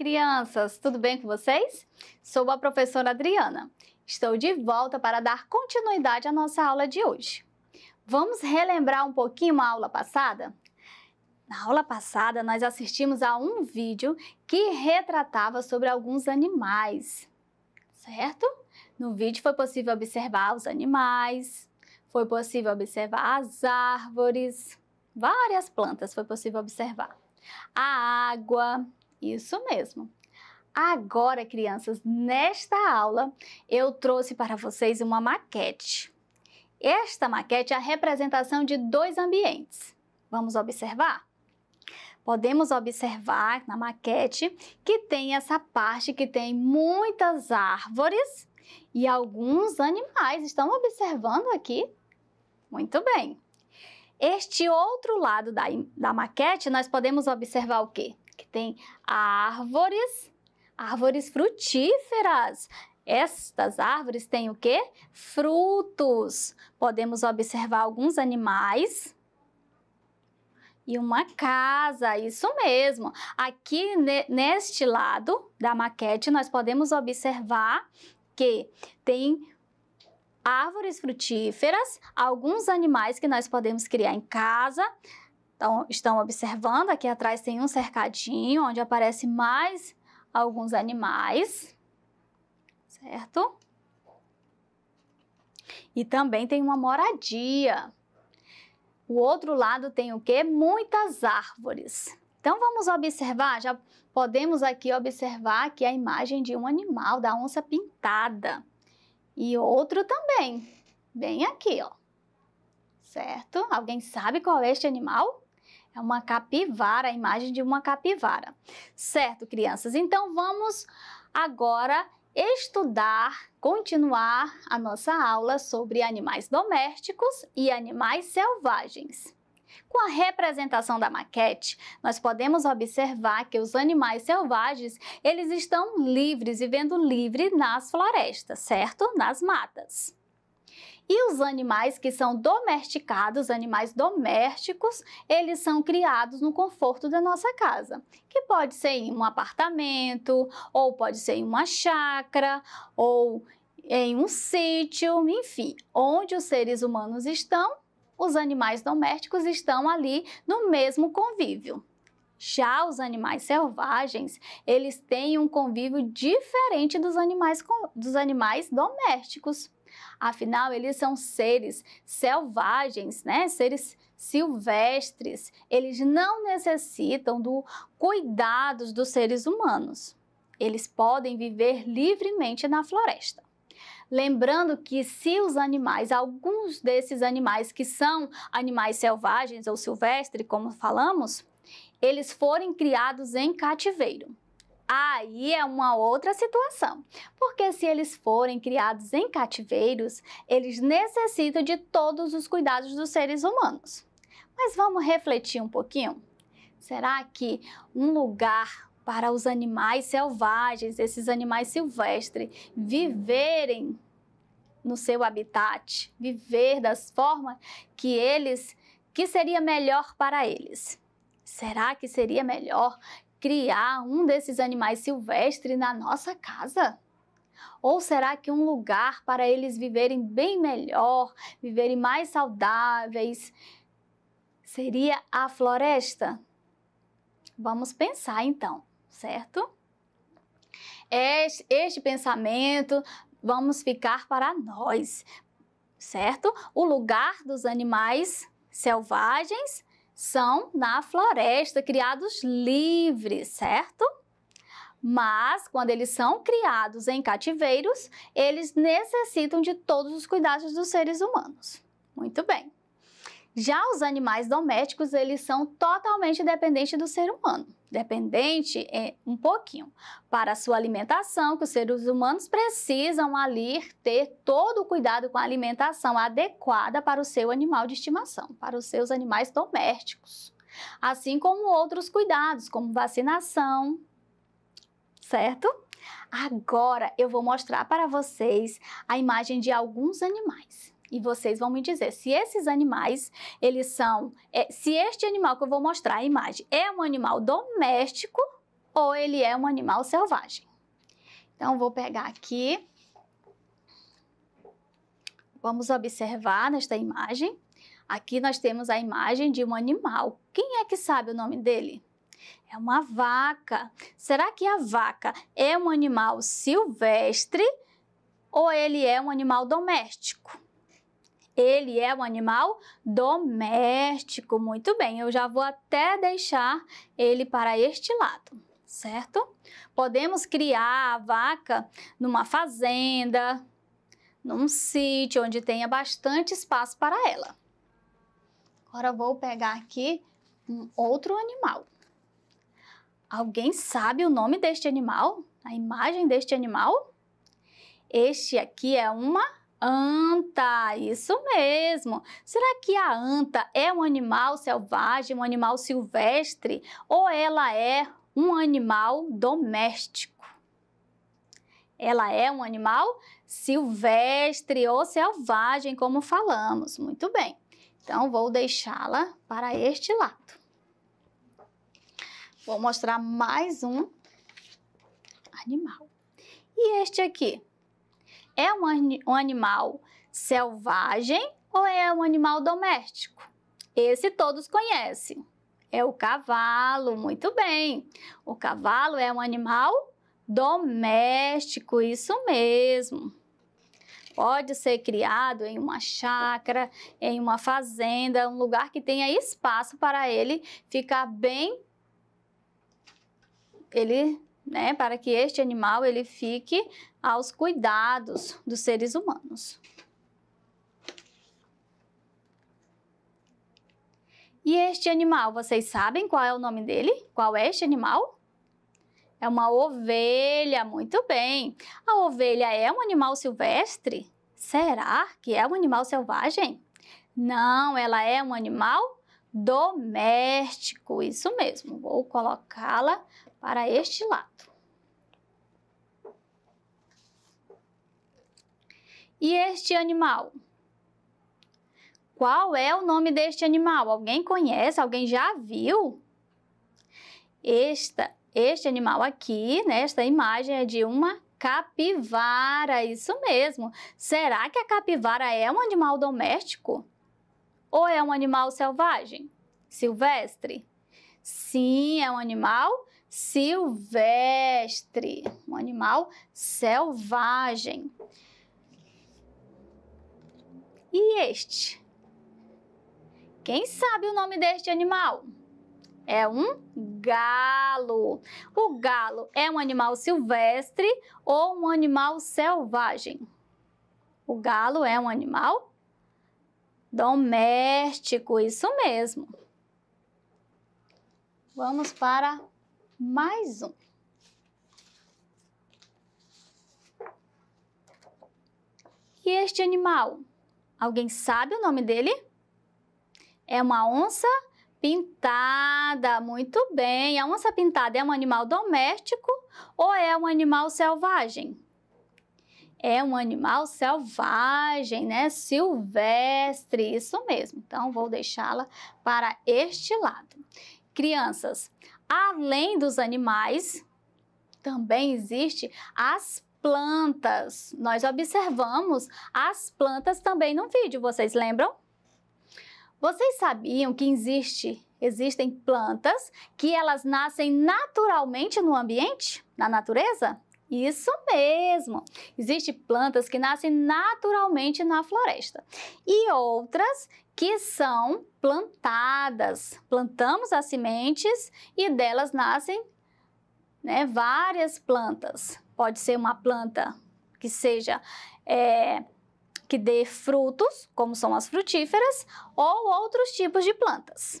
crianças! Tudo bem com vocês? Sou a professora Adriana. Estou de volta para dar continuidade à nossa aula de hoje. Vamos relembrar um pouquinho a aula passada? Na aula passada, nós assistimos a um vídeo que retratava sobre alguns animais, certo? No vídeo foi possível observar os animais, foi possível observar as árvores, várias plantas foi possível observar. A água, isso mesmo. Agora, crianças, nesta aula eu trouxe para vocês uma maquete. Esta maquete é a representação de dois ambientes. Vamos observar? Podemos observar na maquete que tem essa parte que tem muitas árvores e alguns animais. Estão observando aqui? Muito bem. Este outro lado da, da maquete, nós podemos observar o quê? que tem árvores, árvores frutíferas. Estas árvores têm o que? Frutos. Podemos observar alguns animais e uma casa, isso mesmo. Aqui neste lado da maquete nós podemos observar que tem árvores frutíferas, alguns animais que nós podemos criar em casa, então, estão observando, aqui atrás tem um cercadinho onde aparece mais alguns animais, certo? E também tem uma moradia. O outro lado tem o quê? Muitas árvores. Então, vamos observar, já podemos aqui observar aqui a imagem de um animal, da onça pintada. E outro também, bem aqui, ó. Certo? Alguém sabe qual é este animal? É uma capivara, a imagem de uma capivara. Certo, crianças? Então vamos agora estudar, continuar a nossa aula sobre animais domésticos e animais selvagens. Com a representação da maquete, nós podemos observar que os animais selvagens, eles estão livres, vivendo livre nas florestas, certo? Nas matas. E os animais que são domesticados, animais domésticos, eles são criados no conforto da nossa casa, que pode ser em um apartamento, ou pode ser em uma chácara, ou em um sítio, enfim, onde os seres humanos estão, os animais domésticos estão ali no mesmo convívio. Já os animais selvagens, eles têm um convívio diferente dos animais, dos animais domésticos. Afinal, eles são seres selvagens, né? Seres silvestres. Eles não necessitam do cuidados dos seres humanos. Eles podem viver livremente na floresta. Lembrando que se os animais, alguns desses animais que são animais selvagens ou silvestres, como falamos, eles forem criados em cativeiro, Aí é uma outra situação, porque se eles forem criados em cativeiros, eles necessitam de todos os cuidados dos seres humanos. Mas vamos refletir um pouquinho? Será que um lugar para os animais selvagens, esses animais silvestres, viverem no seu habitat, viver das formas que eles que seria melhor para eles. Será que seria melhor criar um desses animais silvestres na nossa casa? Ou será que um lugar para eles viverem bem melhor, viverem mais saudáveis, seria a floresta? Vamos pensar então, certo? Este, este pensamento vamos ficar para nós, certo? O lugar dos animais selvagens são na floresta, criados livres, certo? Mas quando eles são criados em cativeiros, eles necessitam de todos os cuidados dos seres humanos. Muito bem. Já os animais domésticos, eles são totalmente dependentes do ser humano dependente é um pouquinho para a sua alimentação, que os seres humanos precisam ali ter todo o cuidado com a alimentação adequada para o seu animal de estimação, para os seus animais domésticos. Assim como outros cuidados, como vacinação, certo? Agora eu vou mostrar para vocês a imagem de alguns animais e vocês vão me dizer se esses animais, eles são, é, se este animal que eu vou mostrar a imagem é um animal doméstico ou ele é um animal selvagem. Então, vou pegar aqui. Vamos observar nesta imagem. Aqui nós temos a imagem de um animal. Quem é que sabe o nome dele? É uma vaca. Será que a vaca é um animal silvestre ou ele é um animal doméstico? Ele é um animal doméstico. Muito bem, eu já vou até deixar ele para este lado, certo? Podemos criar a vaca numa fazenda, num sítio onde tenha bastante espaço para ela. Agora vou pegar aqui um outro animal. Alguém sabe o nome deste animal? A imagem deste animal? Este aqui é uma Anta, isso mesmo. Será que a anta é um animal selvagem, um animal silvestre, ou ela é um animal doméstico? Ela é um animal silvestre ou selvagem, como falamos. Muito bem. Então, vou deixá-la para este lado. Vou mostrar mais um animal. E este aqui? é um, um animal selvagem ou é um animal doméstico? Esse todos conhecem. É o cavalo, muito bem. O cavalo é um animal doméstico, isso mesmo. Pode ser criado em uma chácara, em uma fazenda, um lugar que tenha espaço para ele ficar bem ele né, para que este animal ele fique aos cuidados dos seres humanos. E este animal, vocês sabem qual é o nome dele? Qual é este animal? É uma ovelha, muito bem. A ovelha é um animal silvestre? Será que é um animal selvagem? Não, ela é um animal doméstico. Isso mesmo, vou colocá-la para este lado. E este animal? Qual é o nome deste animal? Alguém conhece? Alguém já viu? Esta, este animal aqui, nesta né, imagem, é de uma capivara, isso mesmo. Será que a capivara é um animal doméstico? ou é um animal selvagem? Silvestre? Sim, é um animal silvestre, um animal selvagem. E este? Quem sabe o nome deste animal? É um galo. O galo é um animal silvestre ou um animal selvagem? O galo é um animal doméstico, isso mesmo. Vamos para mais um. E este animal? Alguém sabe o nome dele? É uma onça pintada. Muito bem. A onça pintada é um animal doméstico ou é um animal selvagem? é um animal selvagem, né? Silvestre, isso mesmo. Então, vou deixá-la para este lado. Crianças, além dos animais, também existe as plantas. Nós observamos as plantas também no vídeo, vocês lembram? Vocês sabiam que existe, existem plantas que elas nascem naturalmente no ambiente, na natureza? Isso mesmo! Existem plantas que nascem naturalmente na floresta e outras que são plantadas. Plantamos as sementes e delas nascem né, várias plantas. Pode ser uma planta que seja é, que dê frutos, como são as frutíferas, ou outros tipos de plantas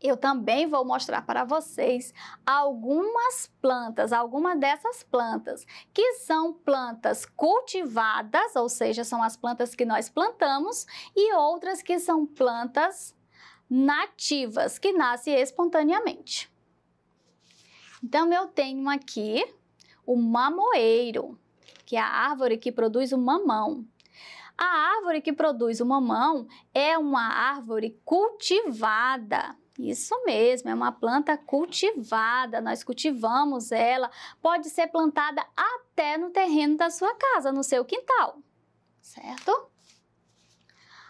eu também vou mostrar para vocês algumas plantas, algumas dessas plantas, que são plantas cultivadas, ou seja, são as plantas que nós plantamos, e outras que são plantas nativas, que nascem espontaneamente. Então, eu tenho aqui o mamoeiro, que é a árvore que produz o mamão. A árvore que produz o mamão é uma árvore cultivada. Isso mesmo, é uma planta cultivada, nós cultivamos ela. Pode ser plantada até no terreno da sua casa, no seu quintal, certo?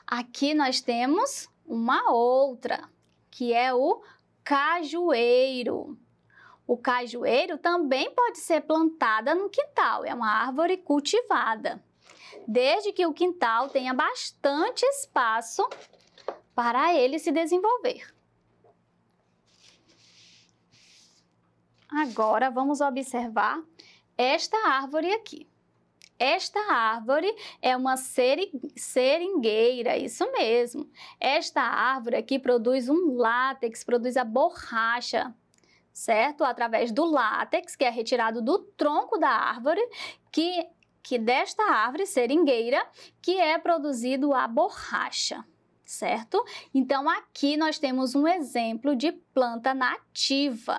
Aqui nós temos uma outra, que é o cajueiro. O cajueiro também pode ser plantada no quintal, é uma árvore cultivada, desde que o quintal tenha bastante espaço para ele se desenvolver. agora vamos observar esta árvore aqui. Esta árvore é uma seringueira, isso mesmo. Esta árvore aqui produz um látex, produz a borracha, certo? Através do látex, que é retirado do tronco da árvore, que, que desta árvore seringueira, que é produzido a borracha certo? Então, aqui nós temos um exemplo de planta nativa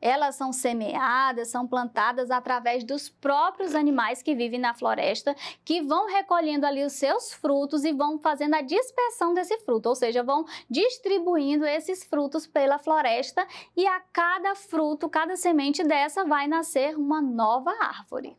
elas são semeadas, são plantadas através dos próprios animais que vivem na floresta, que vão recolhendo ali os seus frutos e vão fazendo a dispersão desse fruto, ou seja, vão distribuindo esses frutos pela floresta e a cada fruto, cada semente dessa vai nascer uma nova árvore.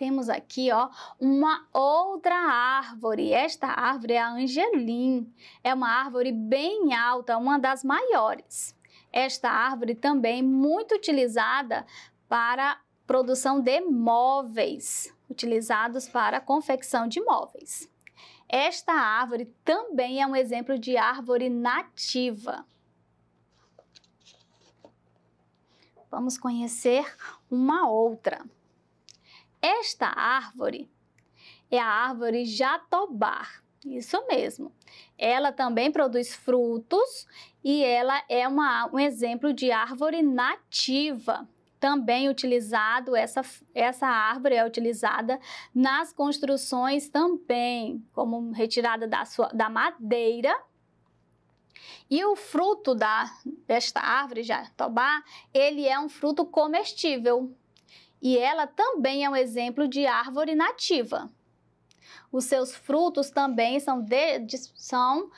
temos aqui, ó, uma outra árvore. Esta árvore é a Angelim. É uma árvore bem alta, uma das maiores. Esta árvore também é muito utilizada para produção de móveis, utilizados para a confecção de móveis. Esta árvore também é um exemplo de árvore nativa. Vamos conhecer uma outra. Esta árvore é a árvore jatobá. Isso mesmo. Ela também produz frutos e ela é uma, um exemplo de árvore nativa. Também utilizado, essa, essa árvore é utilizada nas construções também, como retirada da, sua, da madeira. E o fruto da, desta árvore, jatobá, ele é um fruto comestível, e ela também é um exemplo de árvore nativa. Os seus frutos também são, de, são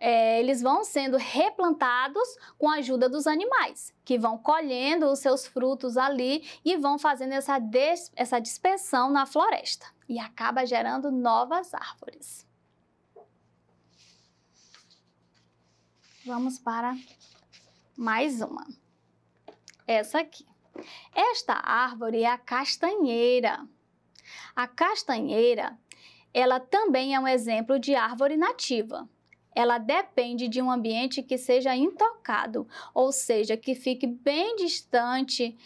é, eles vão sendo replantados com a ajuda dos animais, que vão colhendo os seus frutos ali e vão fazendo essa, des, essa dispersão na floresta e acaba gerando novas árvores. Vamos para mais uma. Essa aqui. Esta árvore é a castanheira. A castanheira, ela também é um exemplo de árvore nativa. Ela depende de um ambiente que seja intocado, ou seja, que fique bem distante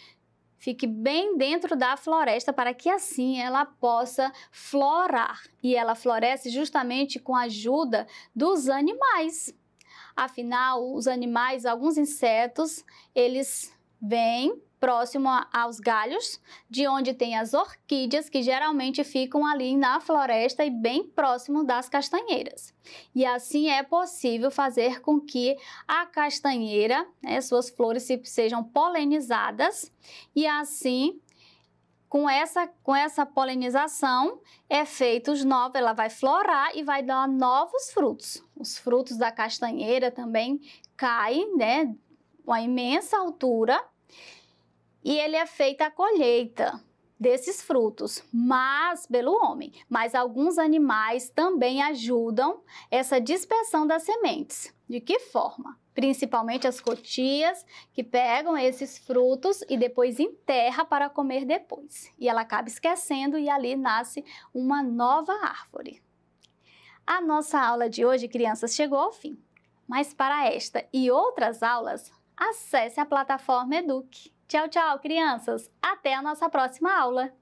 fique bem dentro da floresta para que assim ela possa florar. E ela floresce justamente com a ajuda dos animais. Afinal, os animais, alguns insetos, eles vem próximo a, aos galhos, de onde tem as orquídeas, que geralmente ficam ali na floresta e bem próximo das castanheiras. E assim é possível fazer com que a castanheira, né, suas flores se, sejam polinizadas, e assim com essa, com essa polinização, é os novos, ela vai florar e vai dar novos frutos. Os frutos da castanheira também caem, né? uma imensa altura, e ele é feita a colheita desses frutos, mas pelo homem. Mas alguns animais também ajudam essa dispersão das sementes. De que forma? Principalmente as cotias, que pegam esses frutos e depois enterra para comer depois. E ela acaba esquecendo e ali nasce uma nova árvore. A nossa aula de hoje, crianças, chegou ao fim. Mas para esta e outras aulas, acesse a plataforma Eduque. Tchau, tchau, crianças! Até a nossa próxima aula!